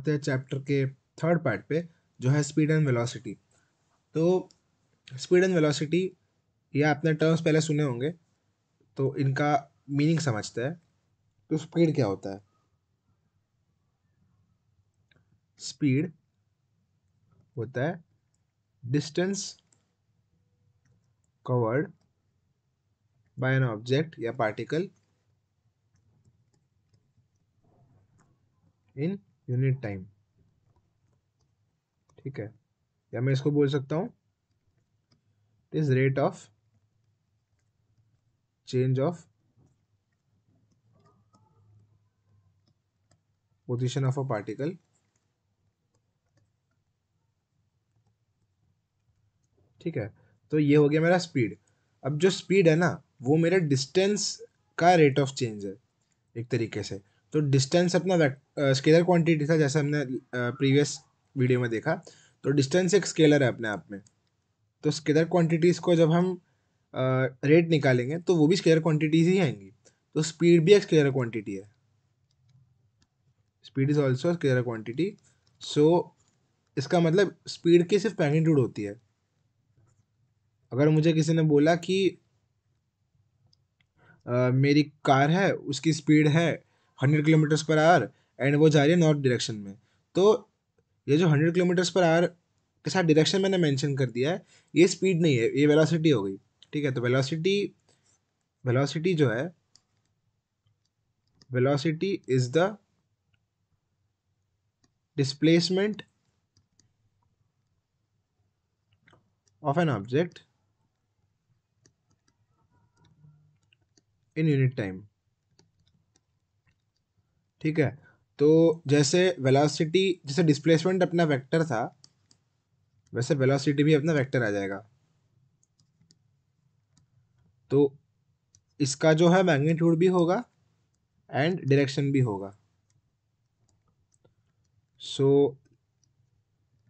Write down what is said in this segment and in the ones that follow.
आते हैं चैप्टर के थर्ड पार्ट पे जो है स्पीड एंड वेलोसिटी तो स्पीड एंड वेलोसिटी ये आपने टर्म्स पहले सुने होंगे तो इनका मीनिंग समझते हैं तो स्पीड क्या होता है स्पीड होता है distance covered by an object या पार्टिकल इन यूनिट टाइम ठीक है या मैं इसको बोल सकता हूँ is rate of change of position of a particle ठीक है तो ये हो गया मेरा स्पीड अब जो स्पीड है ना वो मेरे डिस्टेंस का रेट ऑफ चेंज है एक तरीके से तो डिस्टेंस अपना स्केलर क्वांटिटी था जैसे हमने प्रीवियस वीडियो में देखा तो डिस्टेंस एक स्केलर है अपने आप में तो स्केलर क्वांटिटीज़ को जब हम रेट uh, निकालेंगे तो वो भी स्केलर क्वांटिटीज ही आएंगी तो स्पीड भी एक स्केलर क्वांटिटी है speed is also scalar quantity so इसका मतलब स्पीड की सिर्फ मैग्नीट्यूड होती है अगर मुझे किसी ने बोला कि uh, मेरी कार है उसकी स्पीड है hundred kilometres per hour and वो जा रही है नॉर्थ डायरेक्शन में तो ये जो हंड्रेड किलोमीटर्स पर आवर के साथ डायरेक्शन मैंने मेंशन कर दिया है ये स्पीड नहीं है ये वेलोसिटी हो गई ठीक है तो वेलोसिटी वेलोसिटी जो है velocity is the displacement of an object in unit time ठीक है तो जैसे वेलोसिटी जैसे डिस्प्लेसमेंट अपना वेक्टर था वैसे वेलोसिटी भी अपना वेक्टर आ जाएगा तो इसका जो है मैग्नीट्यूड भी होगा एंड डायरेक्शन भी होगा सो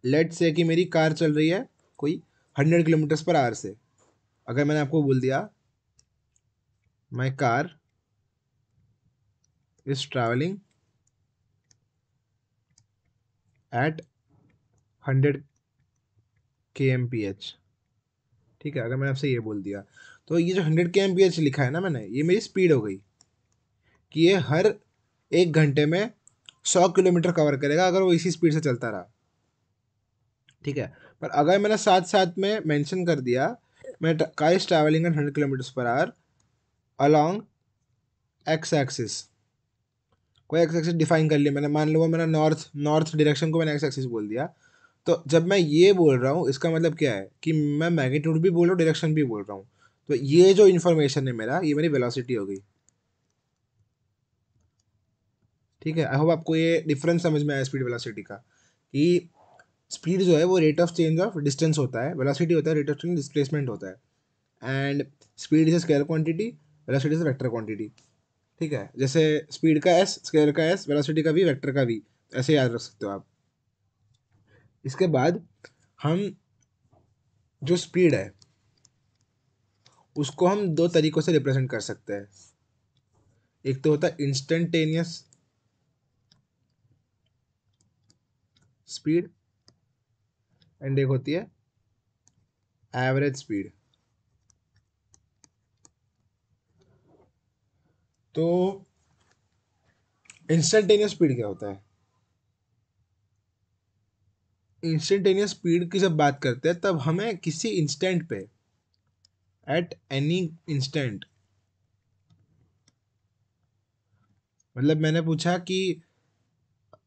लेट से कि मेरी कार चल रही है कोई हंड्रेड किलोमीटर्स पर आवर से अगर मैंने आपको बोल दिया my car is traveling at 100 kmph ठीक है अगर मैंने आपसे ये बोल दिया तो ये जो 100 kmph लिखा है ना मैंने ये मेरी स्पीड हो गई कि ये हर एक घंटे में 100 किलोमीटर कवर करेगा अगर वो इसी स्पीड से चलता रहा ठीक है पर अगर मैंने साथ साथ में मेंशन कर दिया मैं का is travelling at hundred kilometres per hour along x axis को एक्स एक्सिस डिफाइन कर लिया मैंने मान लो मैंने नॉर्थ नॉर्थ डायरेक्शन को मैंने एक्स एक्सिस बोल दिया तो जब मैं ये बोल रहा हूँ इसका मतलब क्या है कि मैं मैग्नीट्यूड भी बोल रहा हूँ डायरेक्शन भी बोल रहा हूँ तो ये जो इन्फॉर्मेशन है मेरा ये मेरी वेलोसिटी हो गई ठीक है आई होप आपको ये डिफरेंस समझ में आया स्पीड वेलोसिटी का कि स्पीड जो है वो rate of change of distance होता है वेलोसिटी होता है रेट ऑफ चेंज डिस्प्लेसमेंट होता है and speed is a scalar quantity velocity is a vector quantity ठीक है जैसे स्पीड का एस स्केयर का एस वेलोसिटी का वी वेक्टर का वी ऐसे याद रख सकते हो आप इसके बाद हम जो स्पीड है उसको हम दो तरीक़ों से रिप्रेजेंट कर सकते हैं एक तो होता है इंस्टेंटेनियस स्पीड एंड एक होती है एवरेज स्पीड तो इंस्टेंटेनियस स्पीड क्या होता है इंस्टेंटेनियस स्पीड की जब बात करते हैं तब हमें किसी इंस्टेंट पे एट एनी इंस्टेंट मतलब मैंने पूछा कि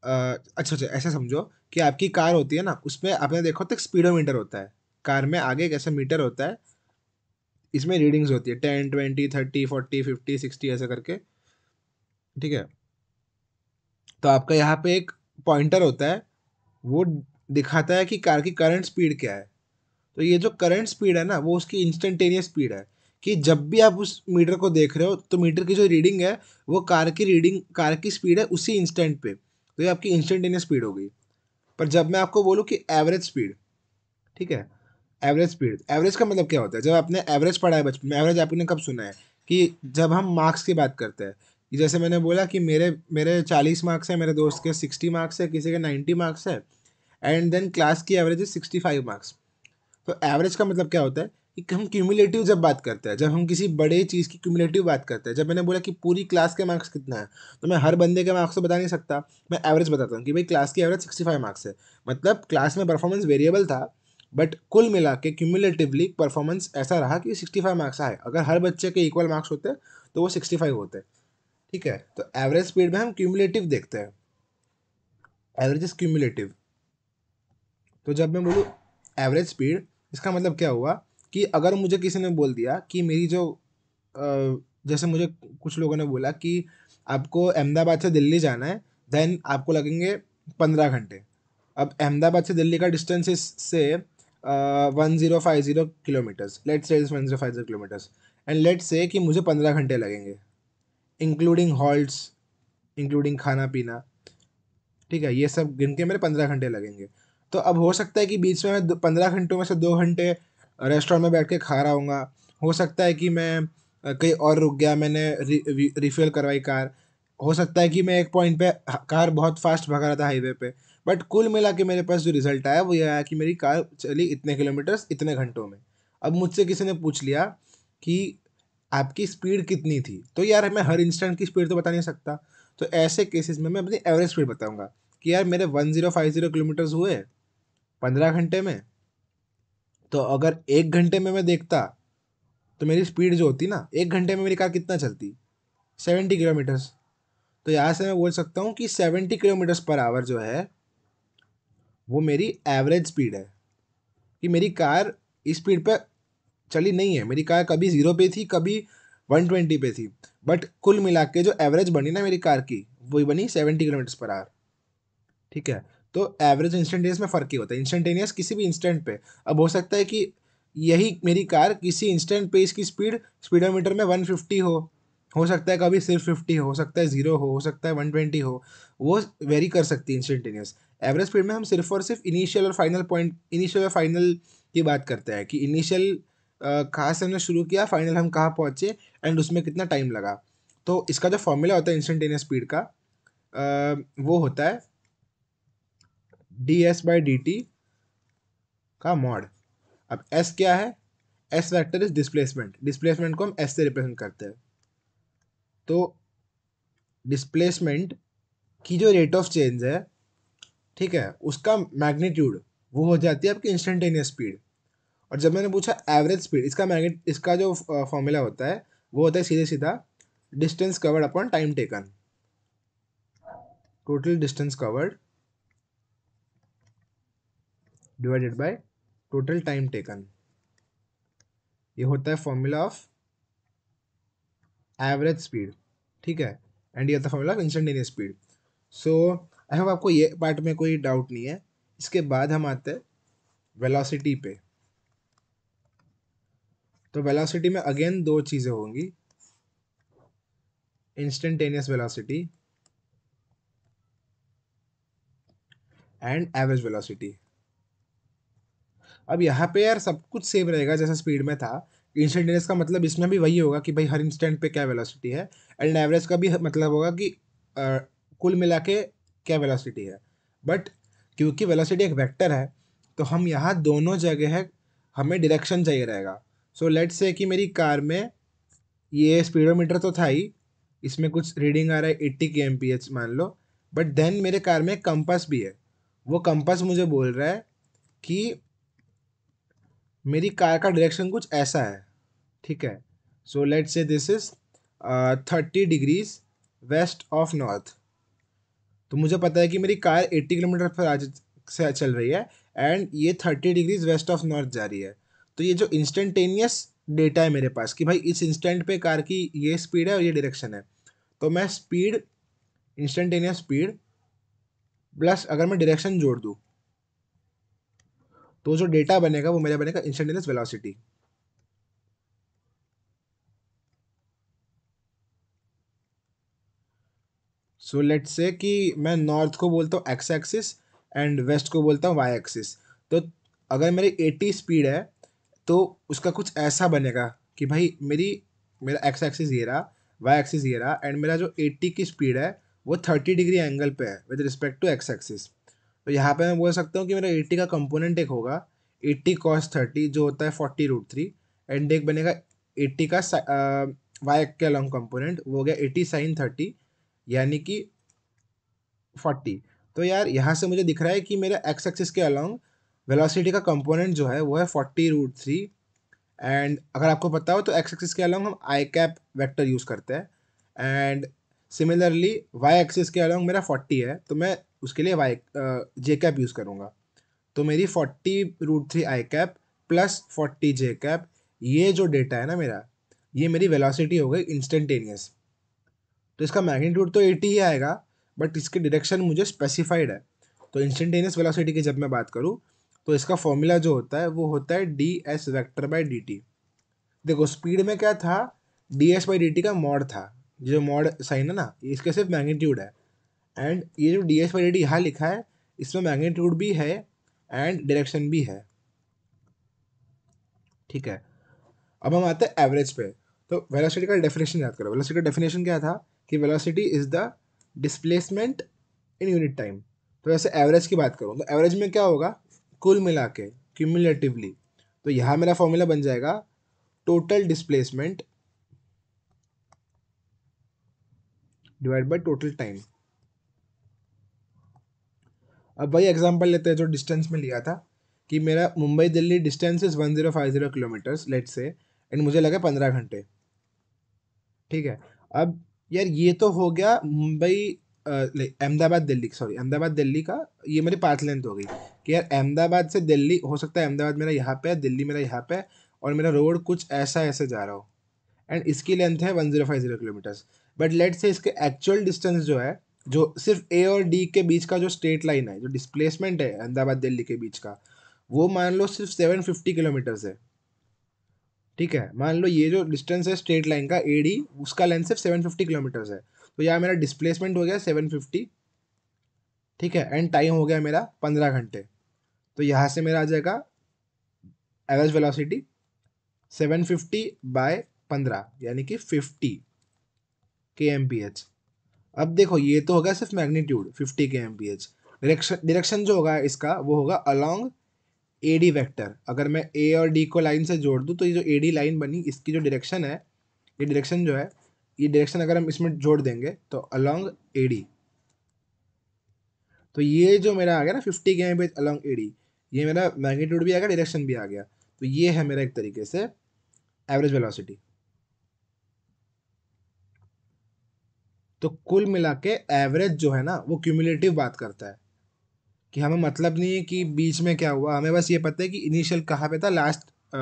अच्छा अच्छा ऐसा समझो कि आपकी कार होती है ना उसमें आपने देखो तक तो स्पीडोमीटर होता है कार में आगे एक ऐसा मीटर होता है इसमें रीडिंग्स होती है ten twenty thirty forty fifty sixty ऐसा करके ठीक है तो आपका यहाँ पे एक पॉइंटर होता है वो दिखाता है कि कार की करंट स्पीड क्या है तो ये जो करंट स्पीड है ना वो उसकी इंस्टेंटेनियस स्पीड है कि जब भी आप उस मीटर को देख रहे हो तो मीटर की जो रीडिंग है वो कार की रीडिंग कार की स्पीड है उसी इंस्टेंट पे तो ये आपकी इंस्टेंटेनियस स्पीड हो गई पर जब मैं आपको बोलूँ कि एवरेज स्पीड ठीक है एवरेज स्पीड एवरेज का मतलब क्या होता है जब आपने एवरेज पढ़ा है बचपन में एवरेज आपने कब सुना है कि जब हम मार्क्स की बात करते हैं कि जैसे मैंने बोला कि मेरे मेरे चालीस मार्क्स है मेरे दोस्त के सिक्सटी मार्क्स है किसी के नाइन्टी मार्क्स है एंड देन क्लास की एवरेज है सिक्सटी फाइव मार्क्स तो एवरेज का मतलब क्या होता है कि हम क्यूमुलेटिव जब बात करते हैं जब हम किसी बड़े चीज़ की क्यूमुलेटिव बात करते हैं जब मैंने बोला कि पूरी क्लास के मार्क्स कितना है तो मैं हर बंदे के मार्क्स तो बता नहीं सकता मैं एवरेज बताता हूँ कि भाई क्लास की एवरेज सिक्सटी फाइव मार्क्स है मतलब क्लास में परफॉर्मेंस वेरिएबल था बट कुल मिला के क्यूमुलेटिवली परफॉर्मेंस ऐसा रहा कि सिक्सटी फाइव मार्क्स आए अगर हर बच्चे के इक्वल मार्क्स होते तो वो सिक्सटी फाइव होते ठीक है तो एवरेज स्पीड में हम क्यूमुलेटिव देखते हैं एवरेज इज क्यूमुलेटिव तो जब मैं बोलूँ एवरेज स्पीड इसका मतलब क्या हुआ कि अगर मुझे किसी ने बोल दिया कि मेरी जो जैसे मुझे कुछ लोगों ने बोला कि आपको अहमदाबाद से दिल्ली जाना है देन आपको लगेंगे पंद्रह घंटे अब अहमदाबाद से दिल्ली का डिस्टेंस इससे one zero five zero kilometres let's say one zero five zero kilometres and let's say कि मुझे पंद्रह घंटे लगेंगे इंक्लूडिंग हॉल्ट्स इंक्लूडिंग खाना पीना ठीक है ये सब गिन के मेरे पंद्रह घंटे लगेंगे तो अब हो सकता है कि बीच में मैं पंद्रह घंटों में से दो घंटे रेस्टोरेंट में बैठ के खा रहा हूँ हो सकता है कि मैं कहीं और रुक गया मैंने रिफ्यूल करवाई कार हो सकता है कि मैं एक पॉइंट पे कार बहुत फास्ट भगा रहा था हाईवे पे बट कुल मिला के मेरे पास जो रिजल्ट आया वो ये आया कि मेरी कार चली इतने किलोमीटर्स इतने घंटों में अब मुझसे किसी ने पूछ लिया कि आपकी स्पीड कितनी थी तो यार मैं हर इंस्टेंट की स्पीड तो बता नहीं सकता तो ऐसे केसेस में मैं अपनी एवरेज स्पीड बताऊंगा कि यार मेरे one zero five zero kilometres हुए पंद्रह घंटे में तो अगर एक घंटे में मैं देखता तो मेरी स्पीड जो होती ना एक घंटे में मेरी कार कितना चलती सेवेंटी किलोमीटर्स तो यहाँ से मैं बोल सकता हूँ कि सेवेंटी किलोमीटर्स पर आवर जो है वो मेरी एवरेज स्पीड है कि मेरी कार इस स्पीड पे चली नहीं है मेरी कार कभी ज़ीरो पे थी कभी वन ट्वेंटी पे थी बट कुल मिला के जो एवरेज बनी ना मेरी कार की वो बनी सेवेंटी किलोमीटर पर आवर ठीक है तो एवरेज इंस्टेंटेनियस में फ़र्क ही होता है इंस्टेंटेनियस किसी भी इंस्टेंट पे अब हो सकता है कि यही मेरी कार किसी इंस्टेंट पे इसकी स्पीड स्पीडोमीटर में वन फिफ्टी हो हो सकता है कभी सिर्फ फिफ्टी हो सकता है ज़ीरो हो हो सकता है वन ट्वेंटी हो वो वेरी कर सकती है इंस्टेंटेनियस एवरेज स्पीड में हम सिर्फ और सिर्फ इनिशियल और फाइनल पॉइंट इनिशियल और फाइनल की बात करते हैं कि इनिशियल कहाँ से हमने शुरू किया फाइनल हम कहाँ पहुँचे एंड उसमें कितना टाइम लगा तो इसका जो फॉर्मूला होता है इंस्टेंटेनियस स्पीड का वो होता है D S by D T का मॉड अब एस क्या है S vector is displacement displacement को हम एस से रिप्रेजेंट करते हैं तो डिस्प्लेसमेंट की जो रेट ऑफ चेंज है ठीक है उसका मैग्नीट्यूड वो हो जाती है आपकी इंस्टेंटेनियस स्पीड और जब मैंने पूछा एवरेज स्पीड इसका मैग्नेट इसका जो फॉर्मूला होता है वो होता है सीधे सीधा distance covered upon time taken total distance covered divided by total time taken ये होता है फॉर्मूला ऑफ एवरेज स्पीड ठीक है एंड ये था formula instantaneous speed so I hope आपको ये पार्ट में कोई डाउट नहीं है इसके बाद हम आते हैं वेलोसिटी पे तो वेलोसिटी में अगेन दो चीज़ें होंगी instantaneous velocity and average velocity अब यहाँ पे यार सब कुछ सेम रहेगा जैसा स्पीड में था इंस्टेंटेनियस का मतलब इसमें भी वही होगा कि भाई हर इंस्टेंट पे क्या वेलोसिटी है एंड एवरेज का भी मतलब होगा कि आ, कुल मिला के क्या वेलोसिटी है बट क्योंकि वेलोसिटी एक वेक्टर है तो हम यहाँ दोनों जगह है हमें डायरेक्शन चाहिए रहेगा सो लेट से कि मेरी कार में ये स्पीडोमीटर तो था ही इसमें कुछ रीडिंग आ रहा है एट्टी के एम पी एच मान लो बट देन मेरे कार में कंपस भी है वो कंपस मुझे बोल रहा है कि मेरी कार का डायरेक्शन कुछ ऐसा है ठीक है so let's say this is thirty degrees west of north तो मुझे पता है कि मेरी कार एट्टी किलोमीटर पर आज से चल रही है एंड ये thirty degrees west of north जा रही है तो ये जो इंस्टेंटेनियस डेटा है मेरे पास कि भाई इस इंस्टेंट पे कार की ये स्पीड है और ये डायरेक्शन है तो मैं स्पीड इंस्टेंटेनियस स्पीड प्लस अगर मैं डायरेक्शन जोड़ दूँ तो जो डेटा बनेगा वो मेरा बनेगा instantaneous velocity so let's say कि मैं नॉर्थ को बोलता हूँ एक्स एक्सिस एंड वेस्ट को बोलता हूँ वाई एक्सिस तो अगर मेरी एटी स्पीड है तो उसका कुछ ऐसा बनेगा कि भाई मेरी मेरा एक्स एक्सिस ये रहा वाई एक्सिस ये रहा एंड मेरा जो एट्टी की स्पीड है वो थर्टी डिग्री एंगल पे है with respect to x axis तो यहाँ पे मैं बोल सकता हूँ कि मेरा एट्टी का कंपोनेंट एक होगा एट्टी कॉस थर्टी जो होता है फोर्टी रूट थ्री एंड एक बनेगा एट्टी का वाई के अलॉन्ग कंपोनेंट वो हो गया एटी साइन थर्टी यानी कि फोर्टी तो यार यहाँ से मुझे दिख रहा है कि मेरा एक्स एक्सिस के अलॉन्ग वेलोसिटी का कंपोनेंट जो है वो है फोर्टी रूट थ्री एंड अगर आपको पता हो तो एक्स एक्सिस के अलॉन्ग हम आई कैप वैक्टर यूज़ करते हैं एंड सिमिलरली वाई एक्सिस के अलॉन्ग मेरा फोर्टी है तो मैं उसके लिए वाई जे कैप यूज़ करूँगा तो मेरी forty root three I cap plus forty J cap ये जो डेटा है ना मेरा ये मेरी वेलोसिटी हो गई इंस्टेंटेनियस तो इसका मैग्नीट्यूड तो 80 ही आएगा बट इसकी डिरेक्शन मुझे स्पेसिफाइड है तो इंस्टेंटेनियस वेलोसिटी की जब मैं बात करूँ तो इसका फॉर्मूला जो होता है वो होता है D S vector by D T देखो स्पीड में क्या था D S by D T का मॉड था जो मॉड साइन है ना इसके सिर्फ मैग्नीट्यूड है एंड ये जो D S by D T यहाँ लिखा है इसमें मैग्नीट्यूड भी है एंड डायरेक्शन भी है ठीक है अब हम आते हैं एवरेज पे तो वेलोसिटी का डेफिनेशन याद करो वेलोसिटी का डेफिनेशन क्या था कि velocity is the displacement in unit time तो वैसे एवरेज की बात करूँ तो एवरेज में क्या होगा कुल मिला के क्यूमुलेटिवली तो यहाँ मेरा फॉर्मूला बन जाएगा total displacement divide by total time अब वही एग्जांपल लेते हैं जो डिस्टेंस में लिया था कि मेरा Mumbai Delhi distance is one zero five zero kilometres let's say and मुझे लगे पंद्रह घंटे ठीक है अब यार ये तो हो गया मुंबई अहमदाबाद दिल्ली सॉरी अहमदाबाद दिल्ली का ये मेरी पाथ लेंथ हो गई कि यार अहमदाबाद से दिल्ली हो सकता है अहमदाबाद मेरा यहाँ पे है दिल्ली मेरा यहाँ पे है और मेरा रोड कुछ ऐसा ऐसे जा रहा हो एंड इसकी लेंथ है one zero five zero kilometres but let's say इसके एक्चुअल डिस्टेंस जो है जो सिर्फ ए और डी के बीच का जो स्ट्रेट लाइन है जो डिस्प्लेसमेंट है अहमदाबाद दिल्ली के बीच का वो मान लो सिर्फ सेवन फिफ्टी किलोमीटर्स है ठीक है मान लो ये जो डिस्टेंस है स्ट्रेट लाइन का ए डी उसका लेंथ सिर्फ सेवन फिफ्टी किलोमीटर्स है तो यहाँ मेरा डिस्प्लेसमेंट हो गया सेवन फिफ्टी ठीक है एंड टाइम हो गया मेरा पंद्रह घंटे तो यहाँ से मेरा आ जाएगा average velocity seven fifty by पंद्रह यानी कि fifty K M P H अब देखो ये तो होगा सिर्फ magnitude fifty K M P H direction जो होगा इसका वो होगा अलॉन्ग ए डी वैक्टर अगर मैं ए और डी को लाइन से जोड़ दूँ तो ये जो ए डी लाइन बनी इसकी जो डायरेक्शन है ये डायरेक्शन जो है ये डायरेक्शन अगर हम इसमें जोड़ देंगे तो अलॉन्ग ए डी तो ये जो मेरा आ गया ना fifty K M along A D ये मेरा मैग्नीट्यूड भी आ गया डायरेक्शन भी आ गया तो ये है मेरा एक तरीके से एवरेज वेलोसिटी तो कुल मिला के एवरेज जो है ना वो क्यूमुलेटिव बात करता है कि हमें मतलब नहीं है कि बीच में क्या हुआ हमें बस ये पता है कि इनिशियल कहाँ पे था लास्ट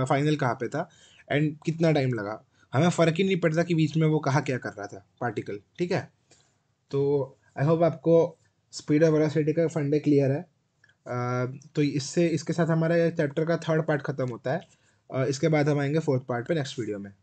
फाइनल कहाँ पे था एंड कितना टाइम लगा हमें फ़र्क ही नहीं पड़ता कि बीच में वो कहाँ क्या कर रहा था पार्टिकल ठीक है तो आई होप आपको स्पीड ऑफ वेलोसिटी का फंडे क्लियर है तो इससे इसके साथ हमारा चैप्टर का थर्ड पार्ट ख़त्म होता है इसके बाद हम आएंगे फोर्थ पार्ट पे नेक्स्ट वीडियो में